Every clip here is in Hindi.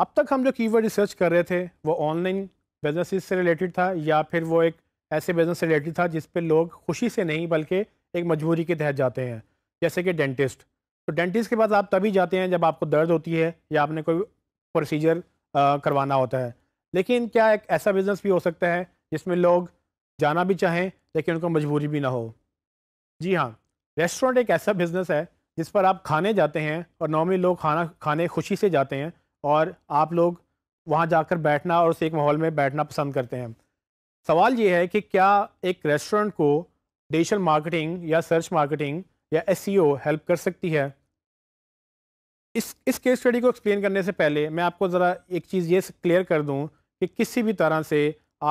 अब तक हम जो कीवर्ड रिसर्च कर रहे थे वो ऑनलाइन बिजनेस से रिलेटेड था या फिर वो एक ऐसे बिजनेस से रिलेटेड था जिस पर लोग खुशी से नहीं बल्कि एक मजबूरी के तहत जाते हैं जैसे कि डेंटिस्ट तो डेंटिस्ट के पास आप तभी जाते हैं जब आपको दर्द होती है या आपने कोई प्रोसीजर करवाना होता है लेकिन क्या एक ऐसा बिज़नेस भी हो सकता है जिसमें लोग जाना भी चाहें लेकिन उनको मजबूरी भी ना हो जी हाँ रेस्टोरेंट एक ऐसा बिज़नेस है जिस पर आप खाने जाते हैं और नॉर्मली लोग खाना खाने खुशी से जाते हैं और आप लोग वहाँ जाकर बैठना और उस एक माहौल में बैठना पसंद करते हैं सवाल ये है कि क्या एक रेस्टोरेंट को डिजिटल मार्केटिंग या सर्च मार्केटिंग या एस हेल्प कर सकती है इस इस केस स्टडी को एक्सप्लेन करने से पहले मैं आपको ज़रा एक चीज़ ये क्लियर कर दूँ कि किसी भी तरह से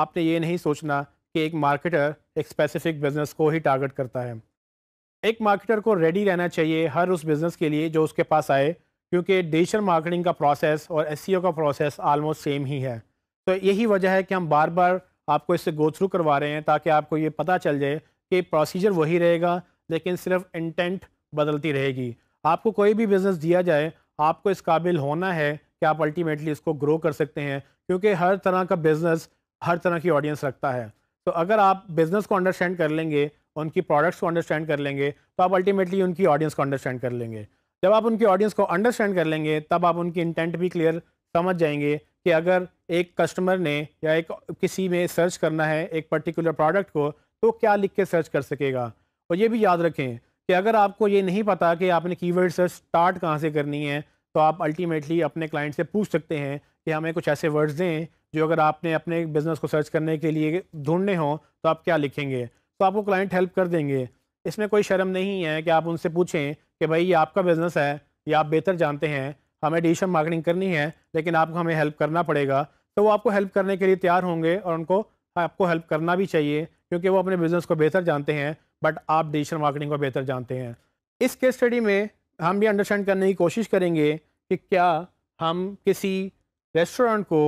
आपने ये नहीं सोचना कि एक मार्केटर एक स्पेसिफिक बिज़नेस को ही टारगेट करता है एक मार्केटर को रेडी रहना चाहिए हर उस बिज़नेस के लिए जो उसके पास आए क्योंकि डिजिटल मार्केटिंग का प्रोसेस और एस e का प्रोसेस आलमोस्ट सेम ही है तो यही वजह है कि हम बार बार आपको इससे गो थ्रू करवा रहे हैं ताकि आपको ये पता चल जाए कि प्रोसीजर वही रहेगा लेकिन सिर्फ इंटेंट बदलती रहेगी आपको कोई भी बिज़नेस दिया जाए आपको इस काबिल होना है कि आप अल्टीमेटली इसको ग्रो कर सकते हैं क्योंकि हर तरह का बिज़नेस हर तरह की ऑडियंस रखता है तो अगर आप बिज़नेस को अंडरस्टैंड कर लेंगे उनकी प्रोडक्ट्स को अंडरस्टैंड कर लेंगे तो आप अल्टीमेटली उनकी ऑडियंस को अंडरस्टैंड कर लेंगे जब आप उनके ऑडियंस को अंडरस्टैंड कर लेंगे तब आप उनकी इंटेंट भी क्लियर समझ जाएंगे कि अगर एक कस्टमर ने या एक किसी में सर्च करना है एक पर्टिकुलर प्रोडक्ट को तो क्या लिख के सर्च कर सकेगा और ये भी याद रखें कि अगर आपको ये नहीं पता कि आपने कीवर्ड सर्च स्टार्ट कहाँ से करनी है तो आप अल्टीमेटली अपने क्लाइंट से पूछ सकते हैं कि हमें कुछ ऐसे वर्ड्स दें जो अगर आपने अपने बिज़नेस को सर्च करने के लिए ढूंढने हों तो आप क्या लिखेंगे तो आपको क्लाइंट हेल्प कर देंगे इसमें कोई शर्म नहीं है कि आप उनसे पूछें कि भाई ये आपका बिज़नेस है ये आप बेहतर जानते हैं हमें डिजिटल मार्केटिंग करनी है लेकिन आपको हमें हेल्प करना पड़ेगा तो वो आपको हेल्प करने के लिए तैयार होंगे और उनको आपको हेल्प करना भी चाहिए क्योंकि वो अपने बिज़नेस को बेहतर जानते हैं बट आप डिजिटल मार्केटिंग को बेहतर जानते हैं इस केस स्टडी में हम भी अंडरस्टैंड करने की कोशिश करेंगे कि क्या हम किसी रेस्टोरेंट को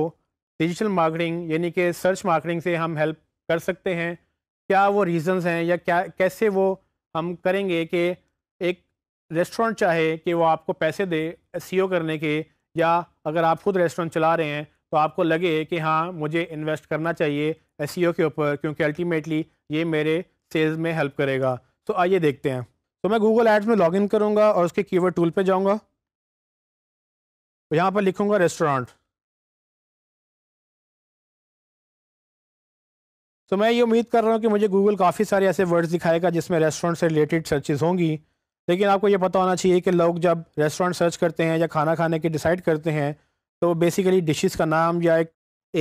डिजिटल मार्केटिंग यानी कि सर्च मार्केटिंग से हम हेल्प कर सकते हैं क्या वो रीज़न्स हैं या क्या कैसे वो हम करेंगे कि रेस्टोरेंट चाहे कि वो आपको पैसे दे सीओ करने के या अगर आप खुद रेस्टोरेंट चला रहे हैं तो आपको लगे कि हाँ मुझे इन्वेस्ट करना चाहिए एस के ऊपर क्योंकि अल्टीमेटली ये मेरे सेल्स में हेल्प करेगा तो आइए देखते हैं तो मैं गूगल एड्स में लॉगिन करूँगा और उसके कीवर्ड टूल पे जाऊँगा यहाँ पर लिखूँगा रेस्टोरेंट तो मैं ये उम्मीद कर रहा हूँ कि मुझे गूगल काफ़ी सारे ऐसे वर्ड्स दिखाएगा जिसमें रेस्टोरेंट से रिलेटेड सर्चेज होंगी लेकिन आपको ये पता होना चाहिए कि लोग जब रेस्टोरेंट सर्च करते हैं या खाना खाने के डिसाइड करते हैं तो बेसिकली डिशेस का नाम या एक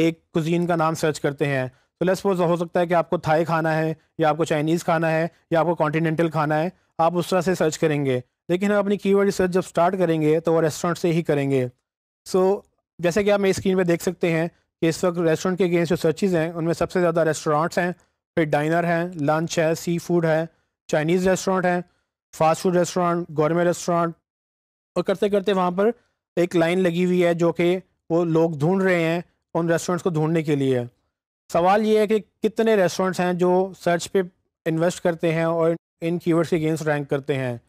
एक कुजीन का नाम सर्च करते हैं तो लेट्स सपोज हो सकता है कि आपको थाई खाना है या आपको चाइनीज़ खाना है या आपको कॉन्टीनेंटल खाना है आप उस तरह से सर्च करेंगे लेकिन हम अपनी कीवर्ड सर्च जब स्टार्ट करेंगे तो वो रेस्टोरेंट से ही करेंगे सो so, जैसे कि आप मेरी स्क्रीन पर देख सकते हैं कि इस वक्त रेस्टोरेंट के अगेंस्ट जो सर्चेज़ हैं उनमें सबसे ज़्यादा रेस्टोरेंट्स हैं फिर डाइनर हैं लंच है सी फूड है चाइनीज़ रेस्टोरेंट हैं fast food restaurant gourmet restaurant और करते करते वहाँ पर एक लाइन लगी हुई है जो कि वो लोग ढूंढ रहे हैं उन रेस्टोरेंट्स को ढूंढने के लिए सवाल ये है कि कितने रेस्टोरेंट्स हैं जो सर्च पे इन्वेस्ट करते हैं और इन कीवर्ड्स के अगेंस्ट रैंक करते हैं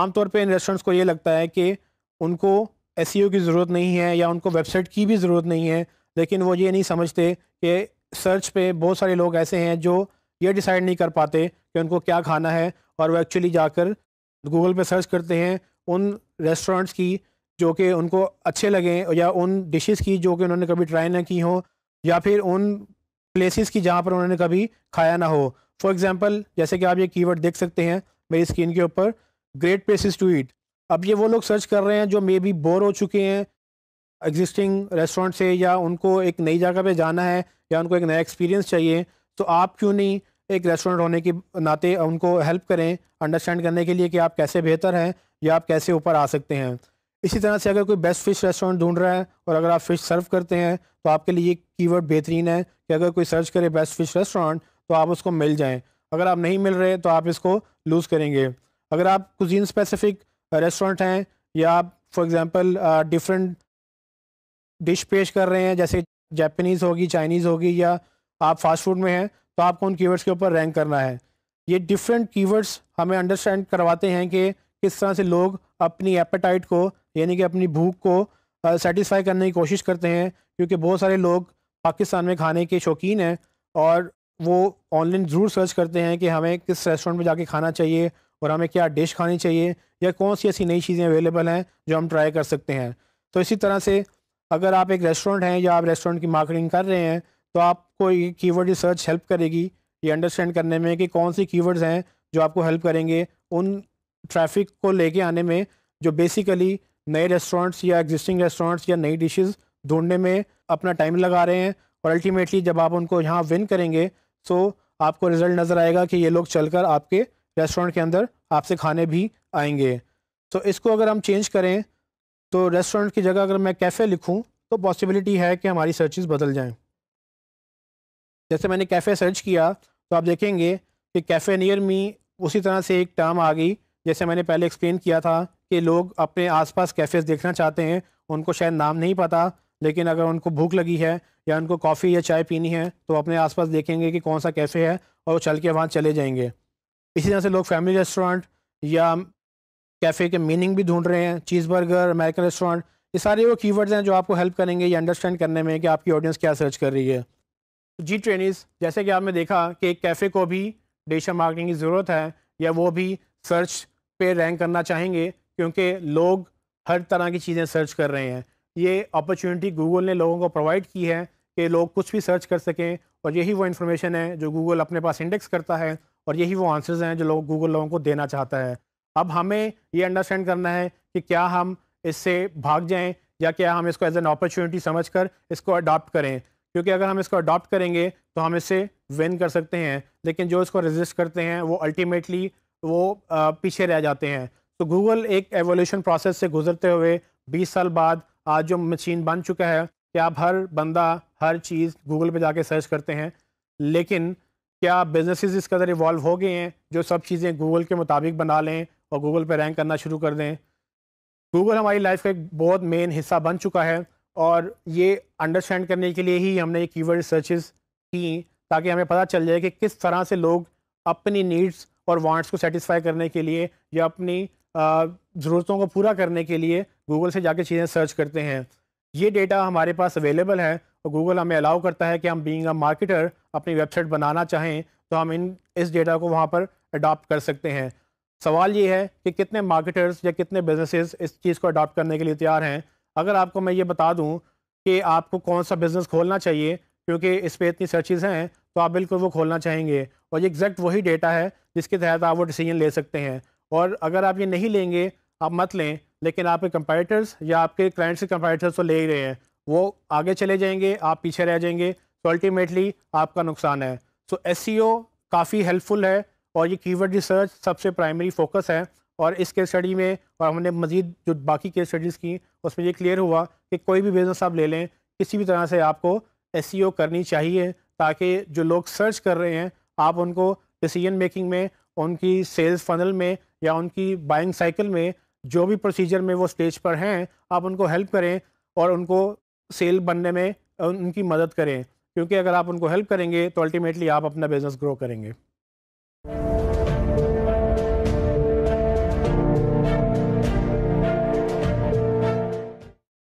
आमतौर पे इन रेस्टोरेंट्स को ये लगता है कि उनको एस e की ज़रूरत नहीं है या उनको वेबसाइट की भी ज़रूरत नहीं है लेकिन वो ये नहीं समझते कि सर्च पे बहुत सारे लोग ऐसे हैं जो ये डिसाइड नहीं कर पाते कि उनको क्या खाना है और वो एक्चुअली जाकर गूगल पे सर्च करते हैं उन रेस्टोरेंट्स की जो कि उनको अच्छे लगें या उन डिशेस की जो कि उन्होंने कभी ट्राई ना की हो या फिर उन प्लेसेस की जहाँ पर उन्होंने कभी खाया ना हो फॉर एग्ज़ाम्पल जैसे कि आप ये कीवर्ड देख सकते हैं मेरी स्क्रीन के ऊपर ग्रेट प्लेसेस टू ईट अब ये वो लोग सर्च कर रहे हैं जो मे बी बोर हो चुके हैं एग्जिस्टिंग रेस्टोरेंट से या उनको एक नई जगह पे जाना है या उनको एक नया एक्सपीरियंस चाहिए तो आप क्यों नहीं एक रेस्टोरेंट होने के नाते उनको हेल्प करें अंडरस्टैंड करने के लिए कि आप कैसे बेहतर हैं या आप कैसे ऊपर आ सकते हैं इसी तरह से अगर कोई बेस्ट फ़िश रेस्टोरेंट ढूंढ रहा है और अगर आप फ़िश सर्व करते हैं तो आपके लिए कीवर्ड बेहतरीन है कि अगर कोई सर्च करे बेस्ट फ़िश रेस्टोरेंट तो आप उसको मिल जाएं अगर आप नहीं मिल रहे तो आप इसको लूज़ करेंगे अगर आप कुजीन स्पेसिफिक रेस्टोरेंट हैं या आप फॉर एग्ज़ाम्पल डिफरेंट डिश पेश कर रहे हैं जैसे जैपनीज़ होगी चाइनीज़ होगी या आप फास्ट फूड में हैं तो आपको उन कीवर्ड्स के ऊपर रैंक करना है ये डिफरेंट कीवर्ड्स हमें अंडरस्टैंड करवाते हैं कि किस तरह से लोग अपनी एपेटाइट को यानी कि अपनी भूख को सेटिस्फाई करने की कोशिश करते हैं क्योंकि बहुत सारे लोग पाकिस्तान में खाने के शौकीन हैं और वो ऑनलाइन ज़रूर सर्च करते हैं कि हमें किस रेस्टोरेंट में जाके खाना चाहिए और हमें क्या डिश खानी चाहिए या कौन सी ऐसी नई चीज़ें अवेलेबल हैं जो हम ट्राई कर सकते हैं तो इसी तरह से अगर आप एक रेस्टोरेंट हैं या आप रेस्टोरेंट की मार्केटिंग कर रहे हैं तो आपको ये कीवर्ड रिसर्च हेल्प करेगी ये अंडरस्टैंड करने में कि कौन सी कीवर्ड्स हैं जो आपको हेल्प करेंगे उन ट्रैफिक को लेके आने में जो बेसिकली नए रेस्टोरेंट्स या एग्जिस्टिंग रेस्टोरेंट्स या नई डिशेस ढूंढने में अपना टाइम लगा रहे हैं और अल्टीमेटली जब आप उनको यहाँ विन करेंगे सो तो आपको रिजल्ट नज़र आएगा कि ये लोग चलकर आपके रेस्टोरेंट के अंदर आपसे खाने भी आएंगे तो इसको अगर हम चेंज करें तो रेस्टोरेंट की जगह अगर मैं कैफ़े लिखूँ तो पॉसिबिलिटी है कि हमारी सर्चिज़ बदल जाएँ जैसे मैंने कैफ़े सर्च किया तो आप देखेंगे कि कैफ़े नियर मी उसी तरह से एक टर्म आ गई जैसे मैंने पहले एक्सप्लेन किया था कि लोग अपने आसपास कैफ़ेज़ देखना चाहते हैं उनको शायद नाम नहीं पता लेकिन अगर उनको भूख लगी है या उनको कॉफ़ी या चाय पीनी है तो अपने आसपास देखेंगे कि कौन सा कैफ़े है और वो चल के वहाँ चले जाएंगे इसी तरह से लोग फैमिली रेस्टोरेंट या कैफ़े के मीनिंग भी ढूंढ रहे हैं चीज़ बर्गर अमेरिकन रेस्टोरेंट ये सारे वो कीवर्ड्स हैं जो आपको हेल्प करेंगे ये अंडरस्टैंड करने में कि आपकी ऑडियंस क्या सर्च कर रही है जी ट्रेनिस जैसे कि आपने देखा कि एक कैफ़े को भी डिजिटल मार्केटिंग की ज़रूरत है या वो भी सर्च पे रैंक करना चाहेंगे क्योंकि लोग हर तरह की चीज़ें सर्च कर रहे हैं ये अपॉर्चुनिटी गूगल ने लोगों को प्रोवाइड की है कि लोग कुछ भी सर्च कर सकें और यही वो इन्फॉर्मेशन है जो गूगल अपने पास इंडेक्स करता है और यही वो आंसर्स हैं जो लोग गूगल लोगों को देना चाहता है अब हमें ये अंडरस्टैंड करना है कि क्या हम इससे भाग जाएँ या क्या हम इसको एज एन अपॉर्चुनिटी समझ कर इसको अडॉप्ट करें क्योंकि अगर हम इसको अडॉप्ट करेंगे तो हम इसे विन कर सकते हैं लेकिन जो इसको रेजिस्ट करते हैं वो अल्टीमेटली वो पीछे रह जाते हैं तो गूगल एक एवोल्यूशन प्रोसेस से गुजरते हुए 20 साल बाद आज जो मशीन बन चुका है कि आप हर बंदा हर चीज़ गूगल पे जाके सर्च करते हैं लेकिन क्या बिजनेसेस इस कदर इवॉल्व हो गए हैं जो सब चीज़ें गूगल के मुताबिक बना लें और गूगल पे रैंक करना शुरू कर दें गूगल हमारी लाइफ का एक बहुत मेन हिस्सा बन चुका है और ये अंडरस्टैंड करने के लिए ही हमने ये कीवर्ड सर्चेस की ताकि हमें पता चल जाए कि किस तरह से लोग अपनी नीड्स और वांट्स को सेटिस्फाई करने के लिए या अपनी ज़रूरतों को पूरा करने के लिए गूगल से जाके चीज़ें सर्च करते हैं ये डेटा हमारे पास अवेलेबल है और गूगल हमें अलाउ करता है कि हम बीइंग अ मार्केटर अपनी वेबसाइट बनाना चाहें तो हम इन इस डेटा को वहाँ पर अडॉप्ट कर सकते हैं सवाल ये है कि कितने मार्केटर्स या कितने बिजनेसेस इस चीज़ को अडॉप्ट करने के लिए तैयार हैं अगर आपको मैं ये बता दूँ कि आपको कौन सा बिज़नेस खोलना चाहिए क्योंकि इस पर इतनी सर्चिज़ हैं तो आप बिल्कुल वो खोलना चाहेंगे और ये एग्जैक्ट वही डेटा है जिसके तहत आप वो डिसीजन ले सकते हैं और अगर आप ये नहीं लेंगे आप मत लें लेकिन आपके कंपेटर्स या आपके क्लाइंट्स के कंपेटर्स तो ले ही रहे हैं वो आगे चले जाएंगे आप पीछे रह जाएंगे तो अल्टीमेटली आपका नुकसान है सो एस काफ़ी हेल्पफुल है और ये कीवर्ड रिसर्च सबसे प्राइमरी फोकस है और इस केस स्टडी में और हमने मजीद जो बाकी केस स्टडीज़ की उसमें ये क्लियर हुआ कि कोई भी बिज़नेस आप ले लें किसी भी तरह से आपको एस e करनी चाहिए ताकि जो लोग सर्च कर रहे हैं आप उनको डिसीजन मेकिंग में उनकी सेल्स फनल में या उनकी बाइंग साइकिल में जो भी प्रोसीजर में वो स्टेज पर हैं आप उनको हेल्प करें और उनको सेल बनने में उनकी मदद करें क्योंकि अगर आप उनको हेल्प करेंगे तो अल्टीमेटली आप अपना बिज़नेस ग्रो करेंगे